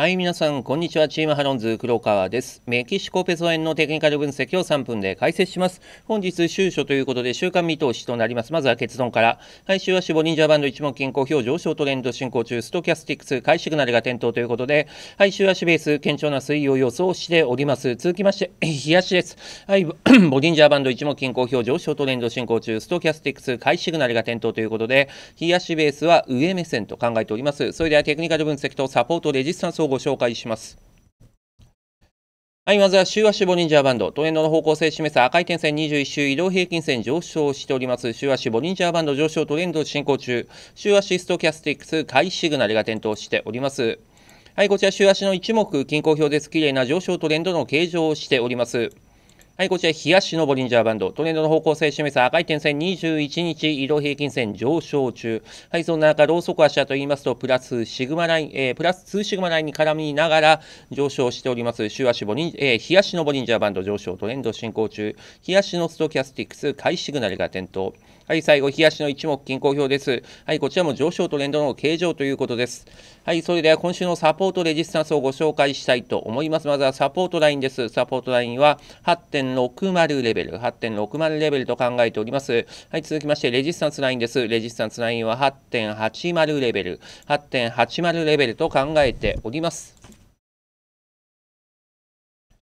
はい、皆さん、こんにちは。チームハロンズ、黒川です。メキシコペソ円のテクニカル分析を3分で解説します。本日、終初ということで、週間見通しとなります。まずは結論から。来週はボリンジャバンド一目均衡表上昇トレンド進行中、ストキャスティックス、買いシグナルが点灯ということで、はい、週足ベース、堅調な水曜予想しております。続きまして、冷やしです。はい、ボリンジャーバンド一目均衡表上昇トレンド進行中、ストキャスティックス、買いシグナルが点灯ということで、日足ベースは上目線と考えております。それでは、テクニカル分析とサポート、レジスタンスをご紹介します。はい、まずは週足ボリンジャーバンド。トレンドの方向性を示す赤い点線21週移動平均線上昇しております。週足ボリンジャーバンド上昇トレンド進行中。週足ストキャスティックス買いシグナルが点灯しております。はい、こちら週足の一目均衡表です。綺麗な上昇トレンドの形状をしております。はい、こちら、冷やしのボリンジャーバンド。トレンドの方向性を示す赤い点線21日移動平均線上昇中。はい、そんな中、ローソク足と言いますと、プラスシグマライン、えー、プラス2シグマラインに絡みながら上昇しております。週足ボリン、えー、冷やしのボリンジャーバンド上昇トレンド進行中。冷やしのストキャスティックス、買いシグナルが点灯。はい、最後、冷やしの一目均衡表です。はい、こちらも上昇トレンドの形状ということです。はい、それでは今週のサポートレジスタンスをご紹介したいと思います。まずはサポートラインです。サポートラインは8.7 8.60レベル、8.60レベルと考えております。はい、続きまして、レジスタンスラインです。レジスタンスラインは8.80レベル、8.80レベルと考えております。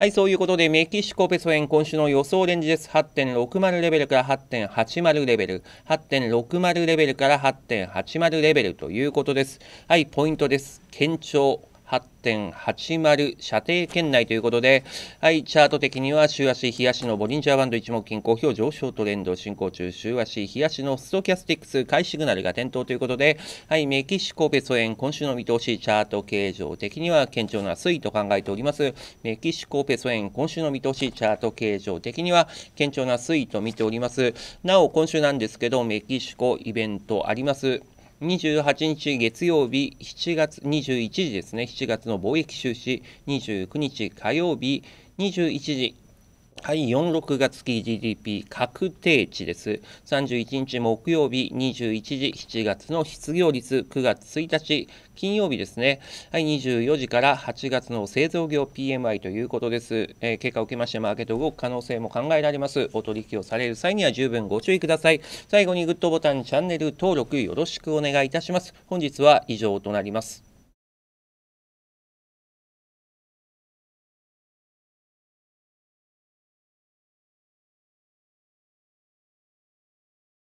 はい、そういうことで、メキシコペソ円、今週の予想レンジです。8.60レベルから8.80レベル、8.60レベルから8.80レベルということです。はい、ポイントです。堅調。8.80射程圏内ということで、はい、チャート的には週足、日足のボリンジャーバンド一目均衡表上昇トレンド進行中、週足、日足のストキャスティックス買いシグナルが点灯ということで、はい、メキシコペソ円、今週の見通し、チャート形状的には堅調な推移と考えております。メキシコペソ円、今週の見通し、チャート形状的には堅調な推移と見ております。なお、今週なんですけど、メキシコイベントあります。28日月曜日7月21時ですね7月の貿易収支29日火曜日21時はい、46月期 GDP 確定値です。31日木曜日21時7月の失業率9月1日金曜日ですね。はい、24時から8月の製造業 PMI ということです。えー、結果を受けましてマーケット動く可能性も考えられます。お取引をされる際には十分ご注意ください。最後にグッドボタン、チャンネル登録よろしくお願いいたします。本日は以上となります。